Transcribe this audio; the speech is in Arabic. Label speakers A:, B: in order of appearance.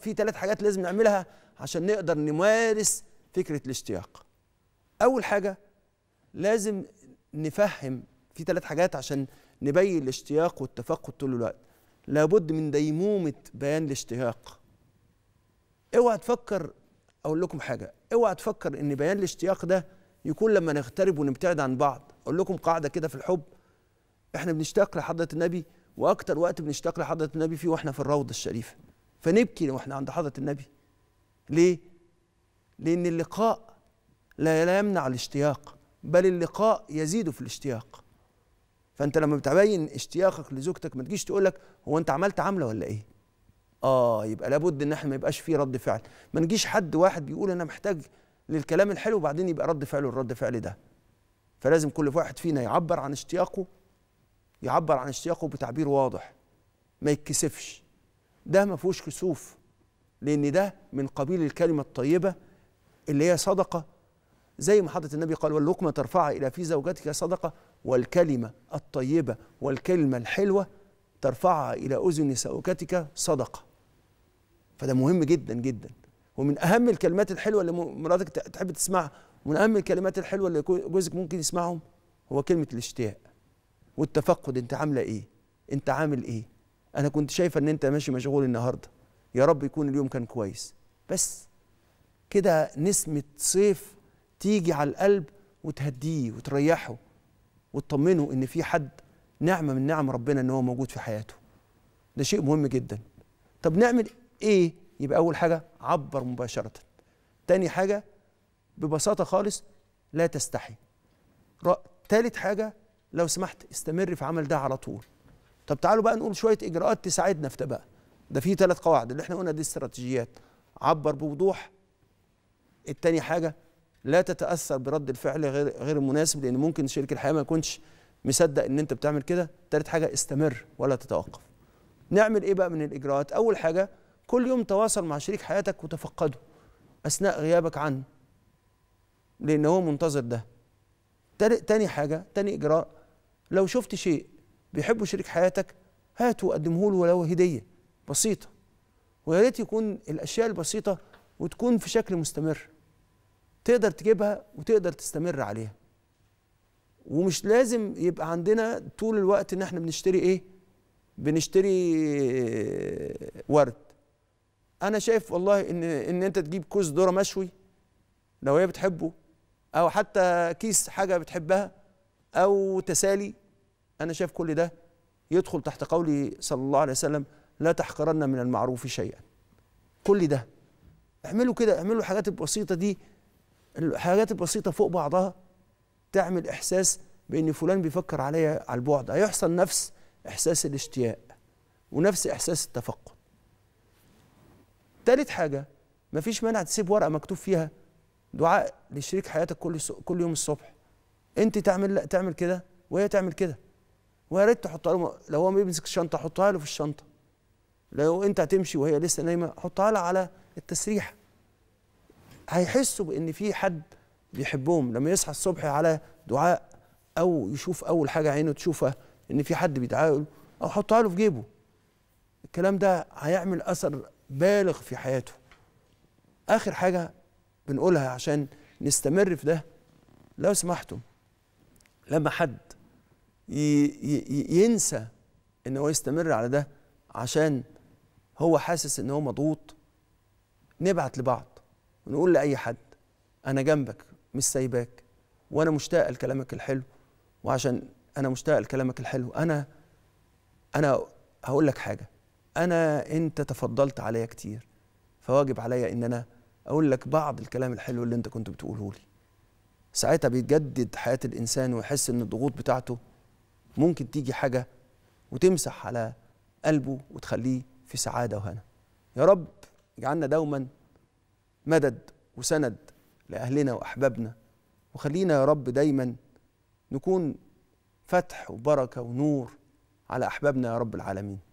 A: في ثلاث حاجات لازم نعملها عشان نقدر نمارس فكرة الاشتياق أول حاجة لازم نفهم في ثلاث حاجات عشان نبين الاشتياق والتفقد طول الوقت لابد من ديمومة بيان الاشتياق اوعى تفكر أقول لكم حاجة اوعى تفكر إن بيان الاشتياق ده يكون لما نغترب ونبتعد عن بعض أقول لكم قاعدة كده في الحب احنا بنشتاق لحضرة النبي وأكتر وقت بنشتاق لحضرة النبي فيه وإحنا في الروضة الشريفة فنبكي واحنا عند حضره النبي ليه لان اللقاء لا يمنع الاشتياق بل اللقاء يزيد في الاشتياق فانت لما بتبين اشتياقك لزوجتك ما تجيش تقول لك هو انت عملت عامله ولا ايه اه يبقى لابد ان احنا ما يبقاش فيه رد فعل ما نجيش حد واحد بيقول انا محتاج للكلام الحلو وبعدين يبقى رد فعله الرد فعل ده فلازم كل واحد فينا يعبر عن اشتياقه يعبر عن اشتياقه بتعبير واضح ما يتكسفش ده ما فيهوش كسوف لان ده من قبيل الكلمه الطيبه اللي هي صدقه زي ما حضرة النبي قال واللقمة ترفع إلى في زوجتك صدقة والكلمة الطيبة والكلمة الحلوة ترفعها إلى أذن زوجتك صدقة فده مهم جدا جدا ومن أهم الكلمات الحلوة اللي مراتك تحب تسمعها ومن أهم الكلمات الحلوة اللي جوزك ممكن يسمعهم هو كلمة الاشتياق والتفقد أنت عاملة إيه أنت عامل إيه انا كنت شايفه ان انت ماشي مشغول النهارده يا رب يكون اليوم كان كويس بس كده نسمه صيف تيجي على القلب وتهديه وتريحه وتطمنه ان في حد نعمه من نعم ربنا ان هو موجود في حياته ده شيء مهم جدا طب نعمل ايه يبقى اول حاجه عبر مباشره تاني حاجه ببساطه خالص لا تستحي تالت حاجه لو سمحت استمر في عمل ده على طول طب تعالوا بقى نقول شويه اجراءات تساعدنا في ده بقى ده في ثلاث قواعد اللي احنا قلنا دي استراتيجيات عبر بوضوح التاني حاجه لا تتاثر برد الفعل غير غير المناسب لان ممكن شريك الحياه ما يكونش مصدق ان انت بتعمل كده تالت حاجه استمر ولا تتوقف نعمل ايه بقى من الاجراءات اول حاجه كل يوم تواصل مع شريك حياتك وتفقده اثناء غيابك عنه لان هو منتظر ده تاني حاجه تاني اجراء لو شفت شيء بيحب شريك حياتك هاته قدمه له ولو هديه بسيطه ويا ريت يكون الاشياء البسيطه وتكون في شكل مستمر تقدر تجيبها وتقدر تستمر عليها ومش لازم يبقى عندنا طول الوقت ان احنا بنشتري ايه بنشتري ورد انا شايف والله ان ان انت تجيب كوز ذره مشوي لو هي بتحبه او حتى كيس حاجه بتحبها او تسالي أنا شايف كل ده يدخل تحت قوله صلى الله عليه وسلم لا تحقرن من المعروف شيئا كل ده اعملوا كده اعملوا الحاجات البسيطة دي الحاجات البسيطة فوق بعضها تعمل إحساس بأن فلان بيفكر عليا على البعد هيحصل نفس إحساس الاشتياق ونفس إحساس التفقد تالت حاجة مفيش مانع تسيب ورقة مكتوب فيها دعاء لشريك حياتك كل كل يوم الصبح انت تعمل لا تعمل كده وهي تعمل كده ويا ريت تحطها له لو هو بيمسك الشنطه حطها له في الشنطه لو انت هتمشي وهي لسه نايمه حطها لها على التسريحه هيحسوا بان في حد بيحبهم لما يصحى الصبح على دعاء او يشوف اول حاجه عينه تشوفها ان في حد بيدعى له او حطها له في جيبه الكلام ده هيعمل اثر بالغ في حياته اخر حاجه بنقولها عشان نستمر في ده لو سمحتم لما حد ينسى ان هو يستمر على ده عشان هو حاسس ان هو مضغوط نبعت لبعض ونقول لاي حد انا جنبك مش سايباك وانا مشتاق لكلامك الحلو وعشان انا مشتاق لكلامك الحلو انا انا هقول لك حاجه انا انت تفضلت عليا كتير فواجب عليا ان انا اقول لك بعض الكلام الحلو اللي انت كنت بتقوله لي ساعتها بيتجدد حياه الانسان ويحس ان الضغوط بتاعته ممكن تيجي حاجه وتمسح على قلبه وتخليه في سعاده وهنا يا رب اجعلنا دوما مدد وسند لاهلنا واحبابنا وخلينا يا رب دايما نكون فتح وبركه ونور على احبابنا يا رب العالمين